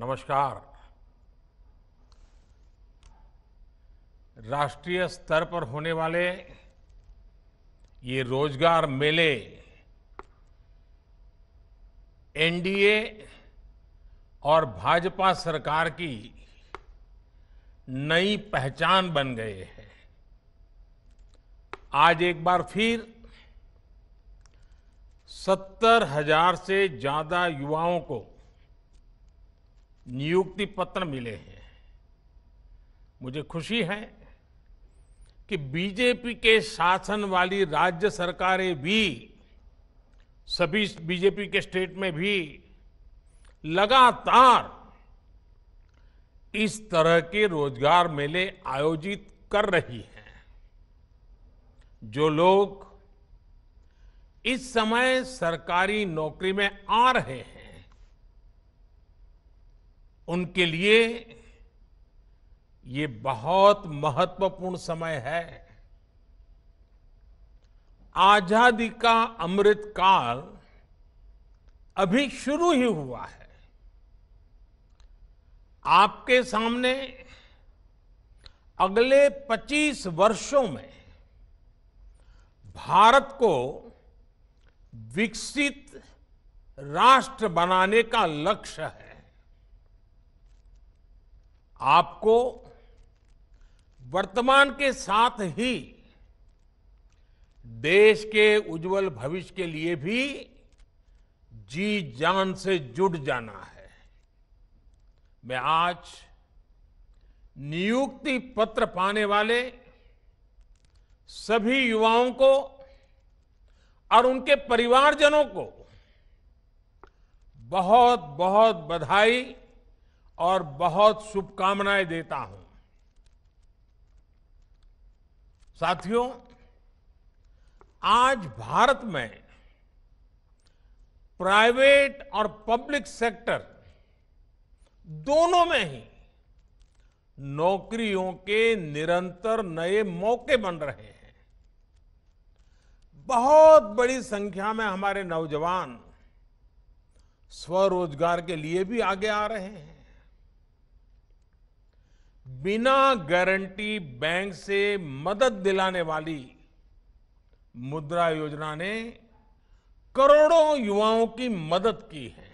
नमस्कार राष्ट्रीय स्तर पर होने वाले ये रोजगार मेले एनडीए और भाजपा सरकार की नई पहचान बन गए हैं आज एक बार फिर सत्तर हजार से ज्यादा युवाओं को नियुक्ति पत्र मिले हैं मुझे खुशी है कि बीजेपी के शासन वाली राज्य सरकारें भी सभी बीजेपी के स्टेट में भी लगातार इस तरह के रोजगार मेले आयोजित कर रही हैं जो लोग इस समय सरकारी नौकरी में आ रहे हैं उनके लिए ये बहुत महत्वपूर्ण समय है आजादी का अमृत काल अभी शुरू ही हुआ है आपके सामने अगले 25 वर्षों में भारत को विकसित राष्ट्र बनाने का लक्ष्य है आपको वर्तमान के साथ ही देश के उज्जवल भविष्य के लिए भी जी जान से जुट जाना है मैं आज नियुक्ति पत्र पाने वाले सभी युवाओं को और उनके परिवारजनों को बहुत बहुत बधाई और बहुत शुभकामनाएं देता हूं साथियों आज भारत में प्राइवेट और पब्लिक सेक्टर दोनों में ही नौकरियों के निरंतर नए मौके बन रहे हैं बहुत बड़ी संख्या में हमारे नौजवान स्वरोजगार के लिए भी आगे आ रहे हैं बिना गारंटी बैंक से मदद दिलाने वाली मुद्रा योजना ने करोड़ों युवाओं की मदद की है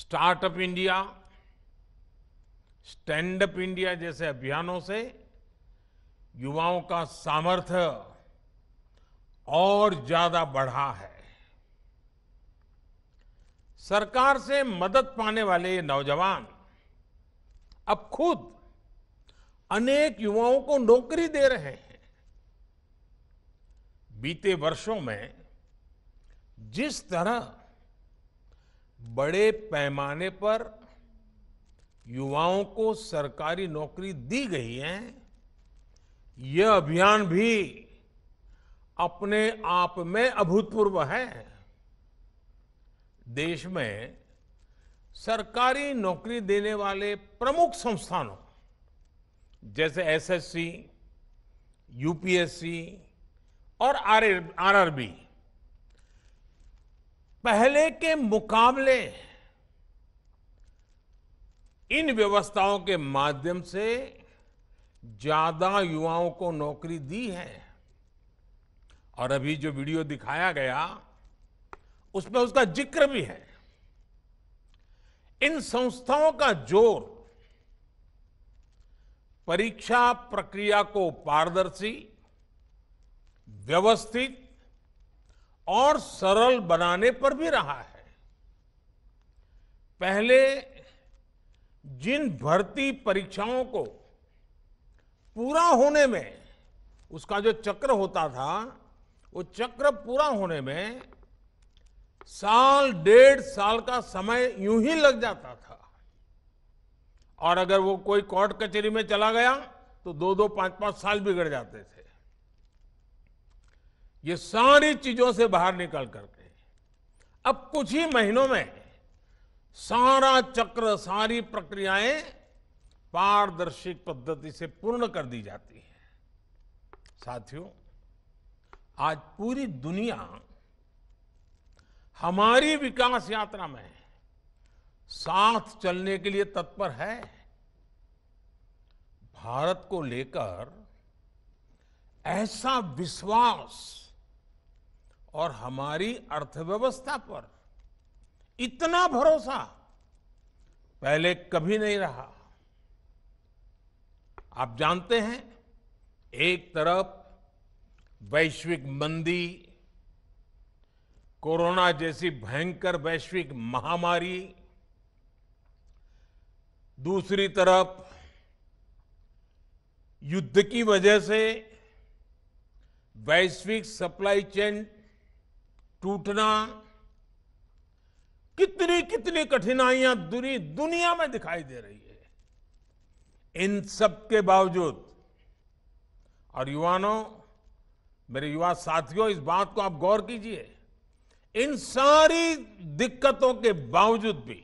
startup India stand up India जैसे अभियानों से युवाओं का सामर्थ्य और ज्यादा बढ़ा है सरकार से मदद पाने वाले नौजवान अब खुद अनेक युवाओं को नौकरी दे रहे हैं बीते वर्षों में जिस तरह बड़े पैमाने पर युवाओं को सरकारी नौकरी दी गई है यह अभियान भी अपने आप में अभूतपूर्व है देश में सरकारी नौकरी देने वाले प्रमुख संस्थानों जैसे एसएससी, यूपीएससी और आरआरबी पहले के मुकाबले इन व्यवस्थाओं के माध्यम से ज्यादा युवाओं को नौकरी दी है और अभी जो वीडियो दिखाया गया उसमें उसका जिक्र भी है इन संस्थाओं का जोर परीक्षा प्रक्रिया को पारदर्शी व्यवस्थित और सरल बनाने पर भी रहा है पहले जिन भर्ती परीक्षाओं को पूरा होने में उसका जो चक्र होता था वो चक्र पूरा होने में साल डेढ़ साल का समय यूं ही लग जाता था और अगर वो कोई कोर्ट कचहरी में चला गया तो दो दो पांच पांच साल बिगड़ जाते थे ये सारी चीजों से बाहर निकल करके अब कुछ ही महीनों में सारा चक्र सारी प्रक्रियाएं पारदर्शी पद्धति से पूर्ण कर दी जाती है साथियों आज पूरी दुनिया हमारी विकास यात्रा में साथ चलने के लिए तत्पर है भारत को लेकर ऐसा विश्वास और हमारी अर्थव्यवस्था पर इतना भरोसा पहले कभी नहीं रहा आप जानते हैं एक तरफ वैश्विक मंदी कोरोना जैसी भयंकर वैश्विक महामारी दूसरी तरफ युद्ध की वजह से वैश्विक सप्लाई चेन टूटना कितनी कितनी कठिनाइयां दूरी दुनिया में दिखाई दे रही है इन सब के बावजूद और युवाओं मेरे युवा साथियों इस बात को आप गौर कीजिए इन सारी दिक्कतों के बावजूद भी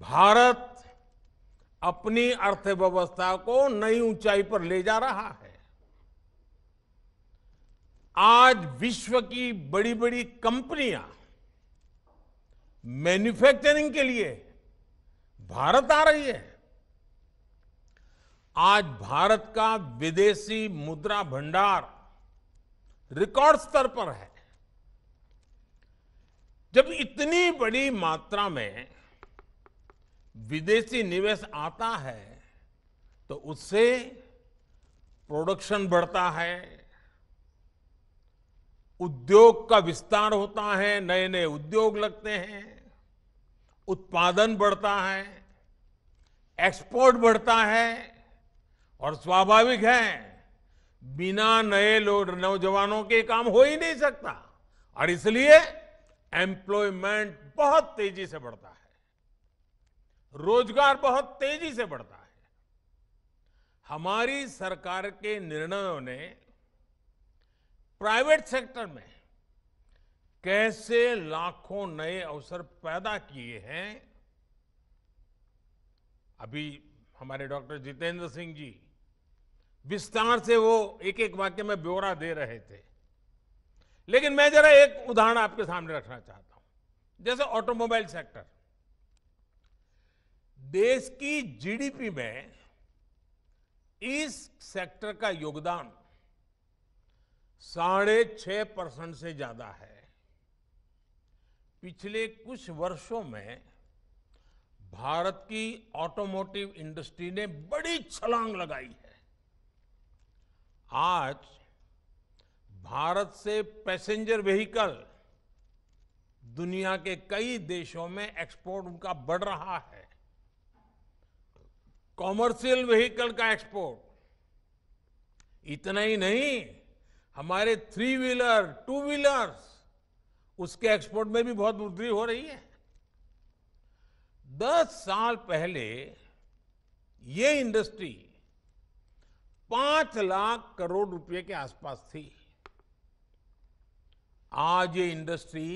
भारत अपनी अर्थव्यवस्था को नई ऊंचाई पर ले जा रहा है आज विश्व की बड़ी बड़ी कंपनियां मैन्युफैक्चरिंग के लिए भारत आ रही है आज भारत का विदेशी मुद्रा भंडार रिकॉर्ड स्तर पर है जब इतनी बड़ी मात्रा में विदेशी निवेश आता है तो उससे प्रोडक्शन बढ़ता है उद्योग का विस्तार होता है नए नए उद्योग लगते हैं उत्पादन बढ़ता है एक्सपोर्ट बढ़ता है और स्वाभाविक है बिना नए नौजवानों के काम हो ही नहीं सकता और इसलिए एम्प्लॉयमेंट बहुत तेजी से बढ़ता है रोजगार बहुत तेजी से बढ़ता है हमारी सरकार के निर्णयों ने प्राइवेट सेक्टर में कैसे लाखों नए अवसर पैदा किए हैं अभी हमारे डॉक्टर जितेंद्र सिंह जी विस्तार से वो एक एक वाक्य में ब्यौरा दे रहे थे लेकिन मैं जरा एक उदाहरण आपके सामने रखना चाहता हूं जैसे ऑटोमोबाइल सेक्टर देश की जीडीपी में इस सेक्टर का योगदान साढ़े छह परसेंट से ज्यादा है पिछले कुछ वर्षों में भारत की ऑटोमोटिव इंडस्ट्री ने बड़ी छलांग लगाई है आज भारत से पैसेंजर व्हीकल दुनिया के कई देशों में एक्सपोर्ट उनका बढ़ रहा है कॉमर्शियल व्हीकल का एक्सपोर्ट इतना ही नहीं हमारे थ्री व्हीलर टू व्हीलर्स उसके एक्सपोर्ट में भी बहुत वृद्धि हो रही है दस साल पहले ये इंडस्ट्री पांच लाख करोड़ रुपए के आसपास थी आज ये इंडस्ट्री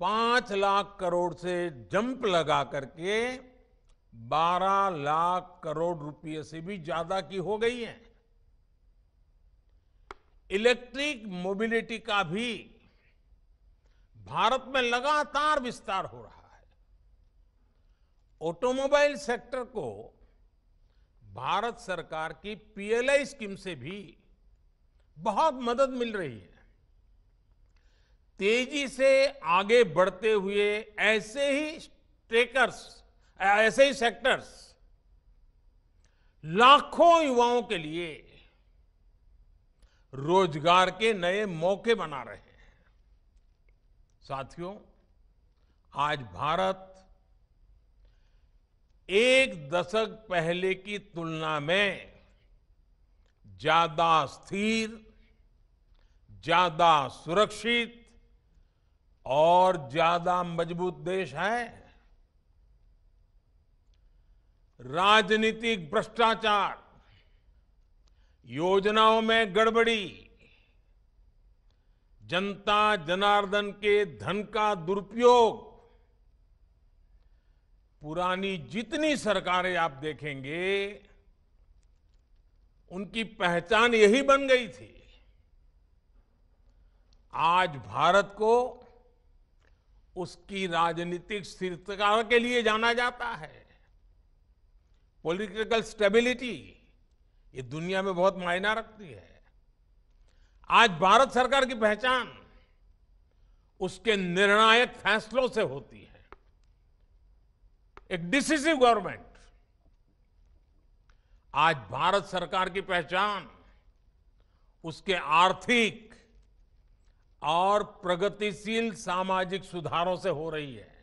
पांच लाख करोड़ से जंप लगा करके बारह लाख करोड़ रुपये से भी ज्यादा की हो गई है इलेक्ट्रिक मोबिलिटी का भी भारत में लगातार विस्तार हो रहा है ऑटोमोबाइल सेक्टर को भारत सरकार की पीएलआई स्कीम से भी बहुत मदद मिल रही है तेजी से आगे बढ़ते हुए ऐसे ही टेकर्स ऐसे ही सेक्टर्स लाखों युवाओं के लिए रोजगार के नए मौके बना रहे हैं साथियों आज भारत एक दशक पहले की तुलना में ज्यादा स्थिर ज्यादा सुरक्षित और ज्यादा मजबूत देश है राजनीतिक भ्रष्टाचार योजनाओं में गड़बड़ी जनता जनार्दन के धन का दुरुपयोग पुरानी जितनी सरकारें आप देखेंगे उनकी पहचान यही बन गई थी आज भारत को उसकी राजनीतिक स्थिरता के लिए जाना जाता है पॉलिटिकल स्टेबिलिटी ये दुनिया में बहुत मायना रखती है आज भारत सरकार की पहचान उसके निर्णायक फैसलों से होती है एक डिसिसिव गवर्नमेंट आज भारत सरकार की पहचान उसके आर्थिक और प्रगतिशील सामाजिक सुधारों से हो रही है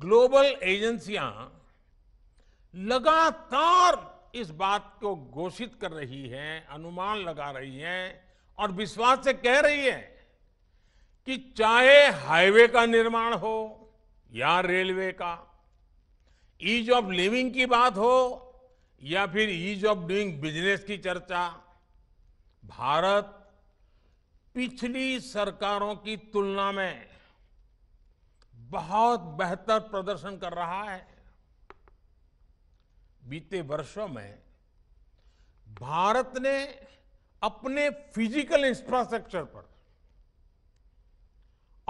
ग्लोबल एजेंसियां लगातार इस बात को घोषित कर रही हैं, अनुमान लगा रही हैं और विश्वास से कह रही है कि चाहे हाईवे का निर्माण हो या रेलवे का ईज ऑफ लिविंग की बात हो या फिर ईज ऑफ डूइंग बिजनेस की चर्चा भारत पिछली सरकारों की तुलना में बहुत बेहतर प्रदर्शन कर रहा है बीते वर्षों में भारत ने अपने फिजिकल इंफ्रास्ट्रक्चर पर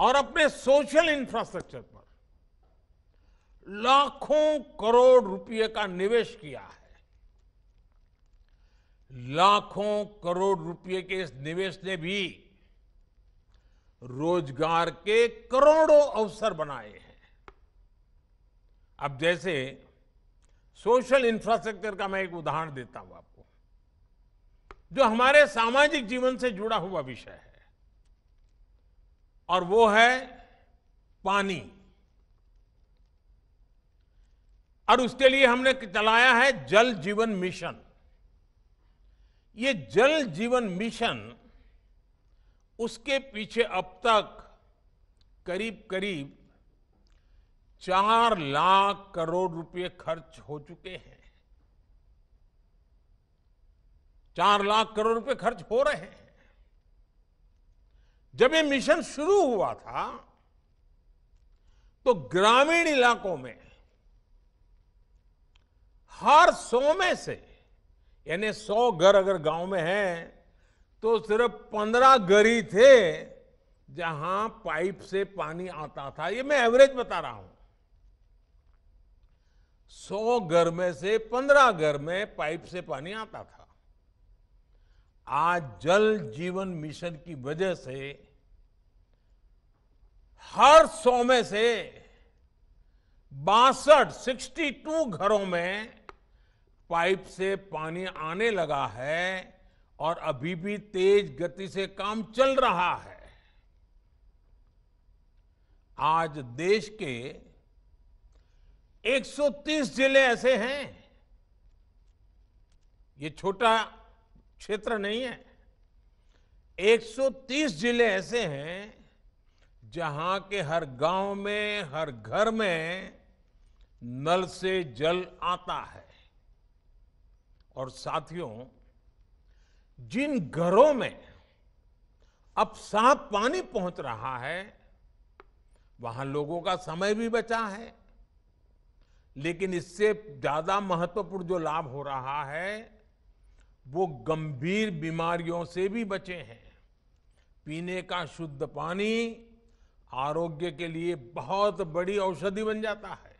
और अपने सोशल इंफ्रास्ट्रक्चर पर लाखों करोड़ रुपए का निवेश किया है लाखों करोड़ रुपए के इस निवेश ने भी रोजगार के करोड़ों अवसर बनाए हैं अब जैसे सोशल इंफ्रास्ट्रक्चर का मैं एक उदाहरण देता हूं आपको जो हमारे सामाजिक जीवन से जुड़ा हुआ विषय है और वो है पानी और उसके लिए हमने चलाया है जल जीवन मिशन ये जल जीवन मिशन उसके पीछे अब तक करीब करीब चार लाख करोड़ रुपए खर्च हो चुके हैं चार लाख करोड़ रुपए खर्च हो रहे हैं जब ये मिशन शुरू हुआ था तो ग्रामीण इलाकों में हर सौ में से यानी सौ घर अगर गांव में हैं तो सिर्फ पंद्रह गरी थे जहां पाइप से पानी आता था ये मैं एवरेज बता रहा हूं सौ घर में से पंद्रह घर में पाइप से पानी आता था आज जल जीवन मिशन की वजह से हर सौ में से बासठ सिक्सटी टू घरों में पाइप से पानी आने लगा है और अभी भी तेज गति से काम चल रहा है आज देश के 130 जिले ऐसे हैं ये छोटा क्षेत्र नहीं है 130 जिले ऐसे हैं जहां के हर गांव में हर घर में नल से जल आता है और साथियों जिन घरों में अब साफ पानी पहुंच रहा है वहां लोगों का समय भी बचा है लेकिन इससे ज्यादा महत्वपूर्ण जो लाभ हो रहा है वो गंभीर बीमारियों से भी बचे हैं पीने का शुद्ध पानी आरोग्य के लिए बहुत बड़ी औषधि बन जाता है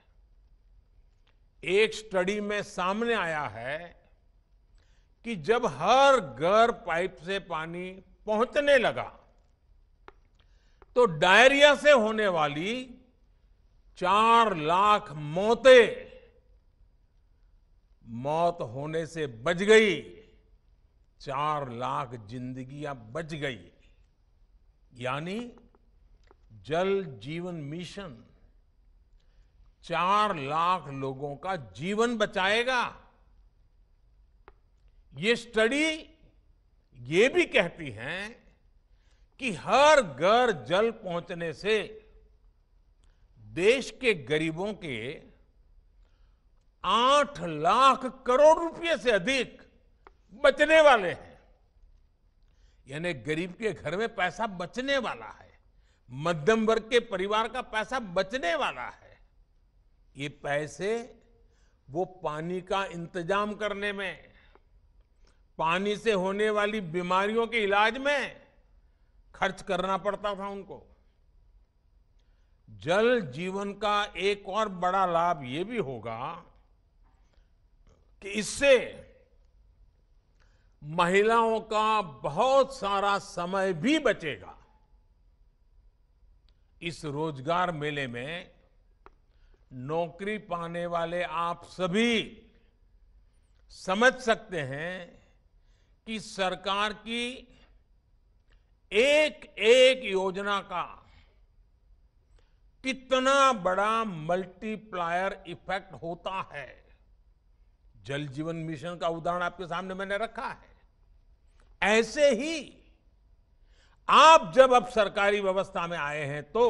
एक स्टडी में सामने आया है कि जब हर घर पाइप से पानी पहुंचने लगा तो डायरिया से होने वाली चार लाख मौतें मौत होने से बच गई चार लाख जिंदगियां बच गई यानी जल जीवन मिशन चार लाख लोगों का जीवन बचाएगा ये स्टडी ये भी कहती है कि हर घर जल पहुंचने से देश के गरीबों के आठ लाख करोड़ रुपए से अधिक बचने वाले हैं यानी गरीब के घर में पैसा बचने वाला है मध्यम वर्ग के परिवार का पैसा बचने वाला है ये पैसे वो पानी का इंतजाम करने में पानी से होने वाली बीमारियों के इलाज में खर्च करना पड़ता था उनको जल जीवन का एक और बड़ा लाभ ये भी होगा कि इससे महिलाओं का बहुत सारा समय भी बचेगा इस रोजगार मेले में नौकरी पाने वाले आप सभी समझ सकते हैं कि सरकार की एक एक योजना का कितना बड़ा मल्टीप्लायर इफेक्ट होता है जल जीवन मिशन का उदाहरण आपके सामने मैंने रखा है ऐसे ही आप जब अब सरकारी व्यवस्था में आए हैं तो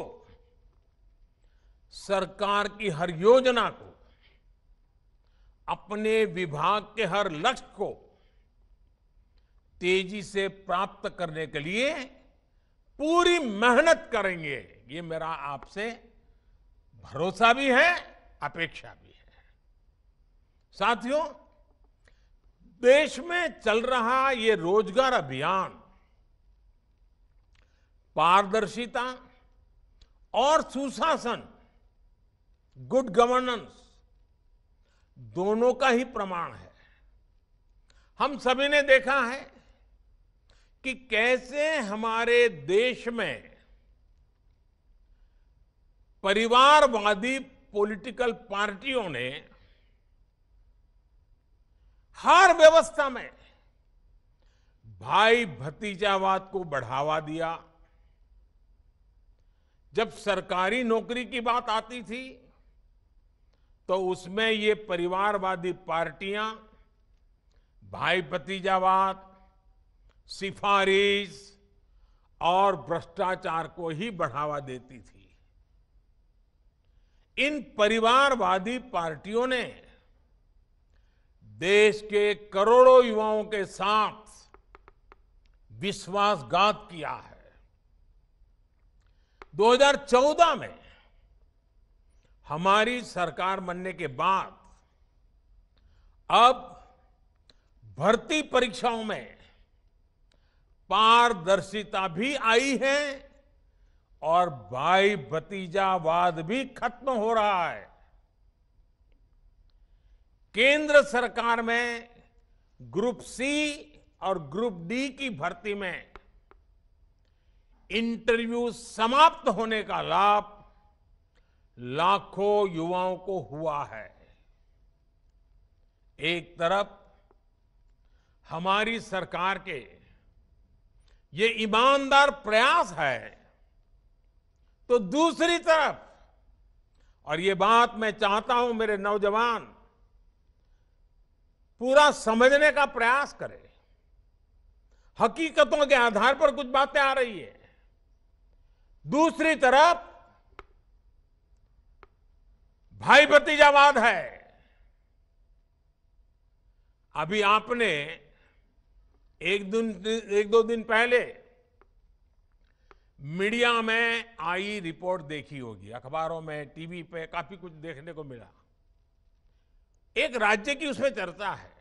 सरकार की हर योजना को अपने विभाग के हर लक्ष्य को तेजी से प्राप्त करने के लिए पूरी मेहनत करेंगे ये मेरा आपसे भरोसा भी है अपेक्षा भी है साथियों देश में चल रहा ये रोजगार अभियान पारदर्शिता और सुशासन गुड गवर्नेंस दोनों का ही प्रमाण है हम सभी ने देखा है कि कैसे हमारे देश में परिवारवादी पॉलिटिकल पार्टियों ने हर व्यवस्था में भाई भतीजावाद को बढ़ावा दिया जब सरकारी नौकरी की बात आती थी तो उसमें ये परिवारवादी पार्टियां भाई भतीजावाद सिफारिश और भ्रष्टाचार को ही बढ़ावा देती थी इन परिवारवादी पार्टियों ने देश के करोड़ों युवाओं के साथ विश्वासघात किया है 2014 में हमारी सरकार बनने के बाद अब भर्ती परीक्षाओं में पारदर्शिता भी आई है और भाई भतीजावाद भी खत्म हो रहा है केंद्र सरकार में ग्रुप सी और ग्रुप डी की भर्ती में इंटरव्यू समाप्त होने का लाभ लाखों युवाओं को हुआ है एक तरफ हमारी सरकार के ये ईमानदार प्रयास है तो दूसरी तरफ और ये बात मैं चाहता हूं मेरे नौजवान पूरा समझने का प्रयास करें हकीकतों के आधार पर कुछ बातें आ रही है दूसरी तरफ भाई भतीजावाद है अभी आपने एक दिन एक दो दिन पहले मीडिया में आई रिपोर्ट देखी होगी अखबारों में टीवी पे काफी कुछ देखने को मिला एक राज्य की उसमें चर्चा है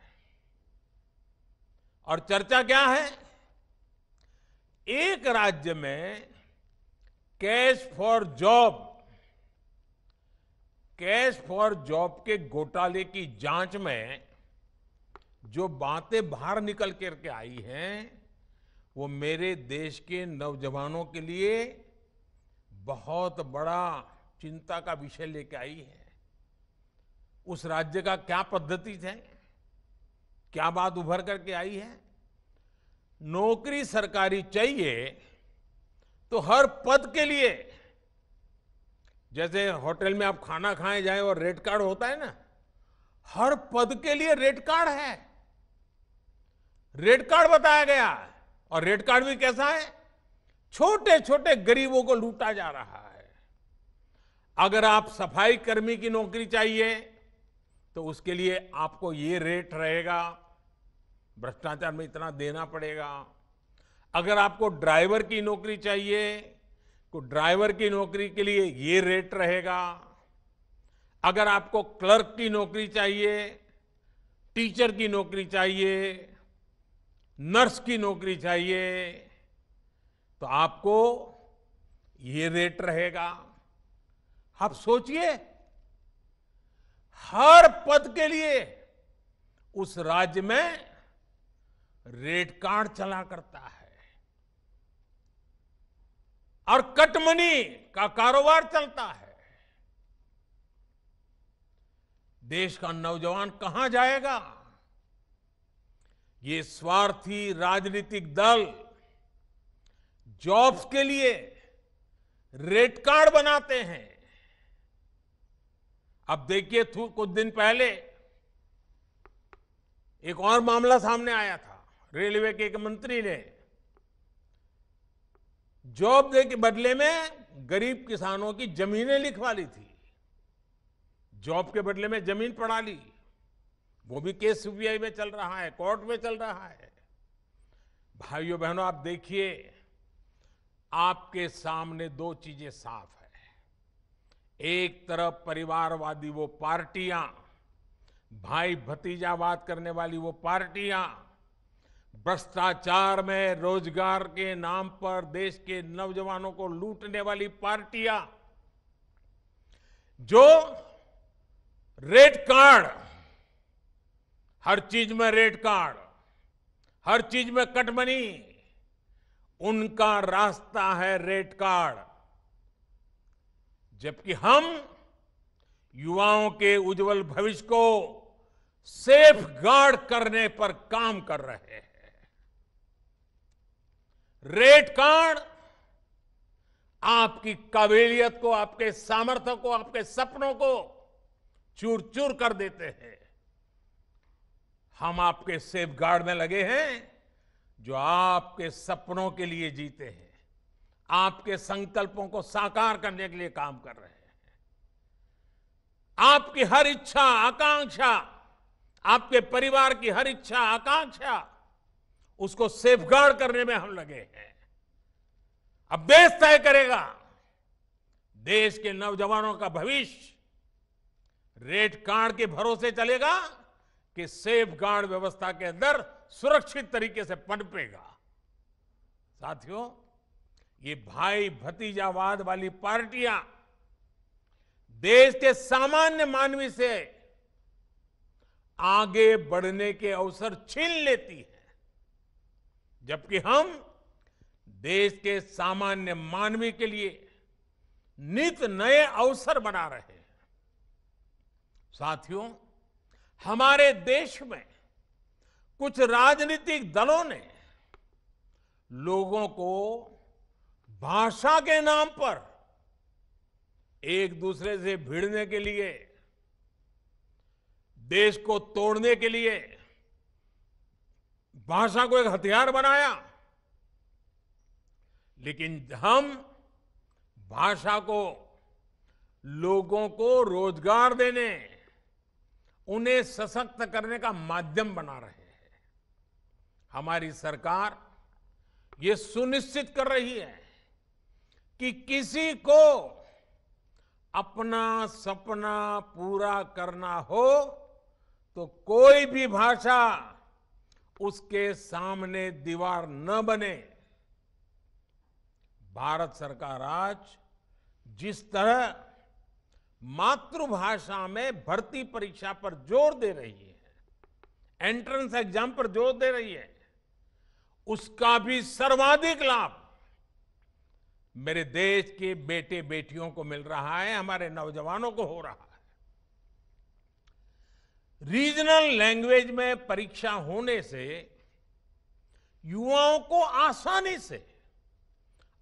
और चर्चा क्या है एक राज्य में cash for job cash for job के घोटाले की जांच में जो बातें बाहर निकल करके आई हैं वो मेरे देश के नौजवानों के लिए बहुत बड़ा चिंता का विषय लेके आई है उस राज्य का क्या पद्धति है क्या बात उभर करके आई है नौकरी सरकारी चाहिए तो हर पद के लिए जैसे होटल में आप खाना खाए जाए और रेड कार्ड होता है ना हर पद के लिए रेड कार्ड है रेड कार्ड बताया गया है और रेड कार्ड भी कैसा है छोटे छोटे गरीबों को लूटा जा रहा है अगर आप सफाई कर्मी की नौकरी चाहिए तो उसके लिए आपको ये रेट रहेगा भ्रष्टाचार में इतना देना पड़ेगा अगर आपको ड्राइवर की नौकरी चाहिए तो ड्राइवर की नौकरी के लिए ये रेट रहेगा अगर आपको क्लर्क की नौकरी चाहिए टीचर की नौकरी चाहिए नर्स की नौकरी चाहिए तो आपको ये रेट रहेगा आप सोचिए हर पद के लिए उस राज्य में रेट कार्ड चला करता है और कटमनी का कारोबार चलता है देश का नौजवान कहां जाएगा ये स्वार्थी राजनीतिक दल जॉब्स के लिए रेड कार्ड बनाते हैं अब देखिए कुछ दिन पहले एक और मामला सामने आया था रेलवे के एक मंत्री ने जॉब दे के बदले में गरीब किसानों की जमीनें लिखवा ली थी जॉब के बदले में जमीन पड़ा ली वो भी केस सीबीआई में चल रहा है कोर्ट में चल रहा है भाइयों बहनों आप देखिए आपके सामने दो चीजें साफ है एक तरफ परिवारवादी वो पार्टियां भाई भतीजावाद करने वाली वो पार्टियां भ्रष्टाचार में रोजगार के नाम पर देश के नौजवानों को लूटने वाली पार्टियां जो रेड कार्ड हर चीज में रेड कार्ड हर चीज में कटमनी उनका रास्ता है रेड कार्ड जबकि हम युवाओं के उज्जवल भविष्य को सेफ गार्ड करने पर काम कर रहे हैं रेड कार्ड आपकी काबिलियत को आपके सामर्थ्य को आपके सपनों को चूर चूर कर देते हैं हम आपके सेफ गार्ड में लगे हैं जो आपके सपनों के लिए जीते हैं आपके संकल्पों को साकार करने के लिए काम कर रहे हैं आपकी हर इच्छा आकांक्षा आपके परिवार की हर इच्छा आकांक्षा उसको सेफ गार्ड करने में हम लगे हैं अब देश तय करेगा देश के नौजवानों का भविष्य रेड कार्ड के भरोसे चलेगा कि सेफ गार्ड व्यवस्था के अंदर सुरक्षित तरीके से पनपेगा साथियों ये भाई भतीजावाद वाली पार्टियां देश के सामान्य मानवी से आगे बढ़ने के अवसर छीन लेती है जबकि हम देश के सामान्य मानवी के लिए नित नए अवसर बना रहे हैं साथियों हमारे देश में कुछ राजनीतिक दलों ने लोगों को भाषा के नाम पर एक दूसरे से भिड़ने के लिए देश को तोड़ने के लिए भाषा को एक हथियार बनाया लेकिन हम भाषा को लोगों को रोजगार देने उन्हें सशक्त करने का माध्यम बना रहे हैं हमारी सरकार ये सुनिश्चित कर रही है कि किसी को अपना सपना पूरा करना हो तो कोई भी भाषा उसके सामने दीवार न बने भारत सरकार आज जिस तरह मातृभाषा में भर्ती परीक्षा पर जोर दे रही है एंट्रेंस एग्जाम पर जोर दे रही है उसका भी सर्वाधिक लाभ मेरे देश के बेटे बेटियों को मिल रहा है हमारे नौजवानों को हो रहा है रीजनल लैंग्वेज में परीक्षा होने से युवाओं को आसानी से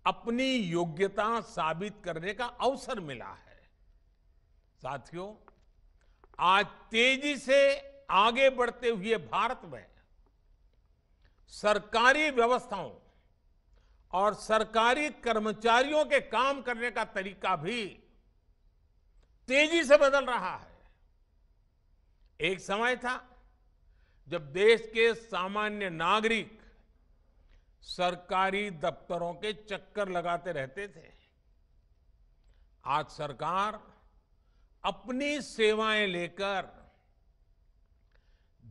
अपनी योग्यता साबित करने का अवसर मिला है साथियों आज तेजी से आगे बढ़ते हुए भारत में सरकारी व्यवस्थाओं और सरकारी कर्मचारियों के काम करने का तरीका भी तेजी से बदल रहा है एक समय था जब देश के सामान्य नागरिक सरकारी दफ्तरों के चक्कर लगाते रहते थे आज सरकार अपनी सेवाएं लेकर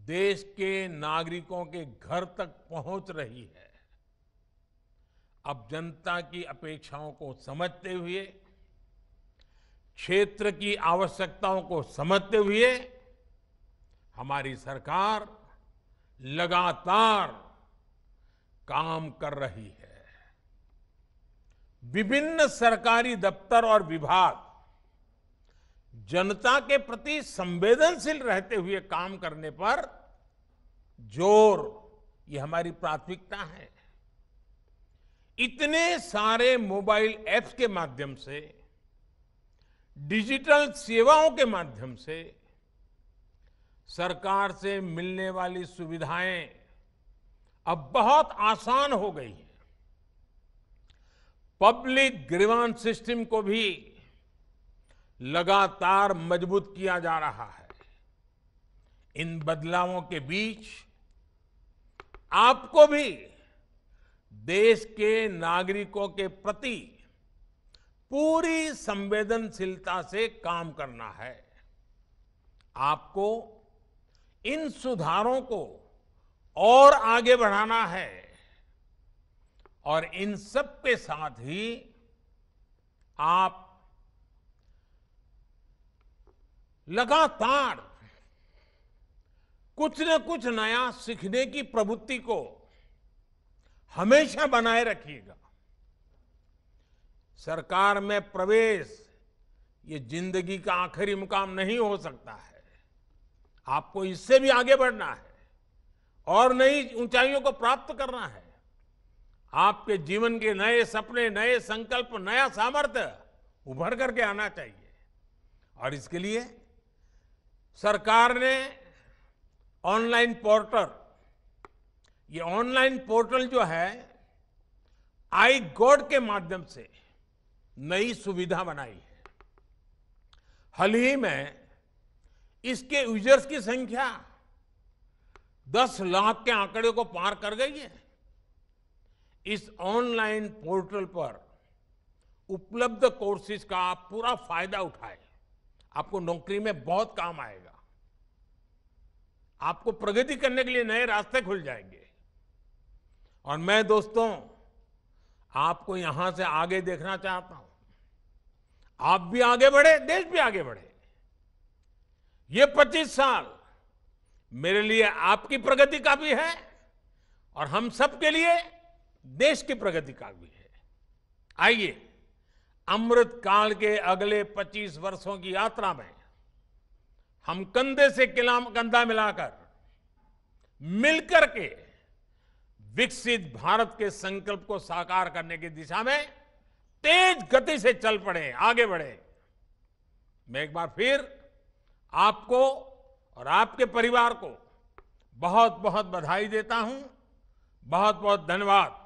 देश के नागरिकों के घर तक पहुंच रही है अब जनता की अपेक्षाओं को समझते हुए क्षेत्र की आवश्यकताओं को समझते हुए हमारी सरकार लगातार काम कर रही है विभिन्न सरकारी दफ्तर और विभाग जनता के प्रति संवेदनशील रहते हुए काम करने पर जोर ये हमारी प्राथमिकता है इतने सारे मोबाइल ऐप्स के माध्यम से डिजिटल सेवाओं के माध्यम से सरकार से मिलने वाली सुविधाएं अब बहुत आसान हो गई हैं पब्लिक ग्रीवान सिस्टम को भी लगातार मजबूत किया जा रहा है इन बदलावों के बीच आपको भी देश के नागरिकों के प्रति पूरी संवेदनशीलता से काम करना है आपको इन सुधारों को और आगे बढ़ाना है और इन सब के साथ ही आप लगातार कुछ न कुछ नया सीखने की प्रवृत्ति को हमेशा बनाए रखिएगा सरकार में प्रवेश ये जिंदगी का आखिरी मुकाम नहीं हो सकता है आपको इससे भी आगे बढ़ना है और नई ऊंचाइयों को प्राप्त करना है आपके जीवन के नए सपने नए संकल्प नया सामर्थ्य उभर करके आना चाहिए और इसके लिए सरकार ने ऑनलाइन पोर्टल ये ऑनलाइन पोर्टल जो है आई गॉड के माध्यम से नई सुविधा बनाई है हाल ही में इसके यूजर्स की संख्या 10 लाख के आंकड़े को पार कर गई है इस ऑनलाइन पोर्टल पर उपलब्ध कोर्सेज का पूरा फायदा उठाएं आपको नौकरी में बहुत काम आएगा आपको प्रगति करने के लिए नए रास्ते खुल जाएंगे और मैं दोस्तों आपको यहां से आगे देखना चाहता हूं आप भी आगे बढ़े देश भी आगे बढ़े ये 25 साल मेरे लिए आपकी प्रगति का भी है और हम सबके लिए देश की प्रगति का भी है आइए अमृत काल के अगले 25 वर्षों की यात्रा में हम कंधे से कंधा मिलाकर मिलकर के विकसित भारत के संकल्प को साकार करने की दिशा में तेज गति से चल पड़े आगे बढ़े मैं एक बार फिर आपको और आपके परिवार को बहुत बहुत बधाई देता हूं बहुत बहुत धन्यवाद